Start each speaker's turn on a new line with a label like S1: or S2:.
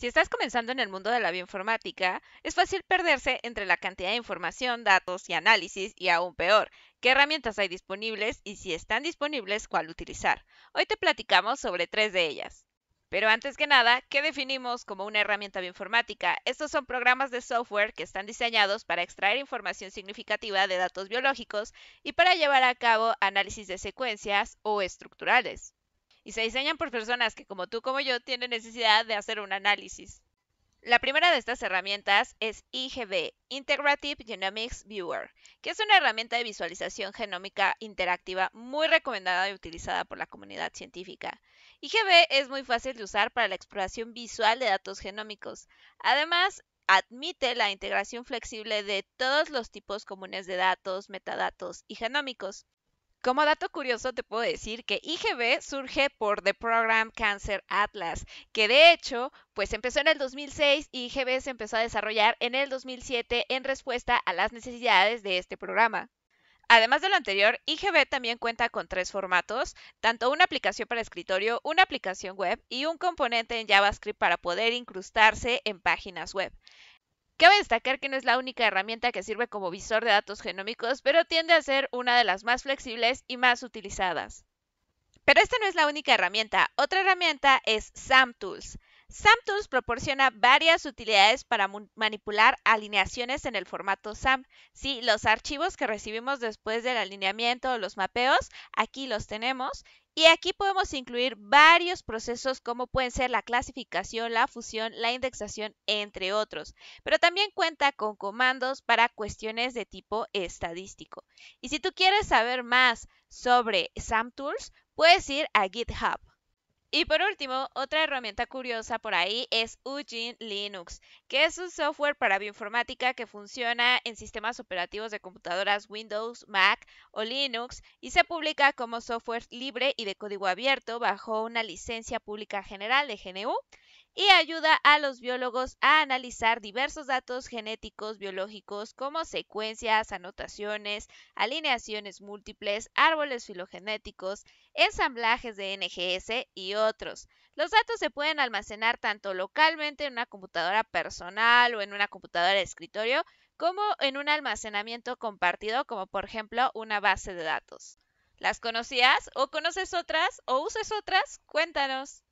S1: Si estás comenzando en el mundo de la bioinformática, es fácil perderse entre la cantidad de información, datos y análisis y aún peor, qué herramientas hay disponibles y si están disponibles, cuál utilizar. Hoy te platicamos sobre tres de ellas. Pero antes que nada, ¿qué definimos como una herramienta bioinformática? Estos son programas de software que están diseñados para extraer información significativa de datos biológicos y para llevar a cabo análisis de secuencias o estructurales y se diseñan por personas que como tú como yo tienen necesidad de hacer un análisis. La primera de estas herramientas es IGB, Integrative Genomics Viewer, que es una herramienta de visualización genómica interactiva muy recomendada y utilizada por la comunidad científica. IGB es muy fácil de usar para la exploración visual de datos genómicos. Además, admite la integración flexible de todos los tipos comunes de datos, metadatos y genómicos. Como dato curioso te puedo decir que IGB surge por The Program Cancer Atlas, que de hecho pues empezó en el 2006 y IGB se empezó a desarrollar en el 2007 en respuesta a las necesidades de este programa. Además de lo anterior, IGB también cuenta con tres formatos, tanto una aplicación para escritorio, una aplicación web y un componente en JavaScript para poder incrustarse en páginas web. Cabe destacar que no es la única herramienta que sirve como visor de datos genómicos, pero tiende a ser una de las más flexibles y más utilizadas. Pero esta no es la única herramienta. Otra herramienta es SAMTools. SAMTools proporciona varias utilidades para manipular alineaciones en el formato SAM. Sí, los archivos que recibimos después del alineamiento o los mapeos, aquí los tenemos. Y aquí podemos incluir varios procesos como pueden ser la clasificación, la fusión, la indexación, entre otros. Pero también cuenta con comandos para cuestiones de tipo estadístico. Y si tú quieres saber más sobre SAMTools, puedes ir a GitHub. Y por último, otra herramienta curiosa por ahí es Ugin Linux, que es un software para bioinformática que funciona en sistemas operativos de computadoras Windows, Mac o Linux y se publica como software libre y de código abierto bajo una licencia pública general de GNU y ayuda a los biólogos a analizar diversos datos genéticos biológicos como secuencias, anotaciones, alineaciones múltiples, árboles filogenéticos, ensamblajes de NGS y otros. Los datos se pueden almacenar tanto localmente en una computadora personal o en una computadora de escritorio, como en un almacenamiento compartido, como por ejemplo una base de datos. ¿Las conocías o conoces otras o usas otras? Cuéntanos.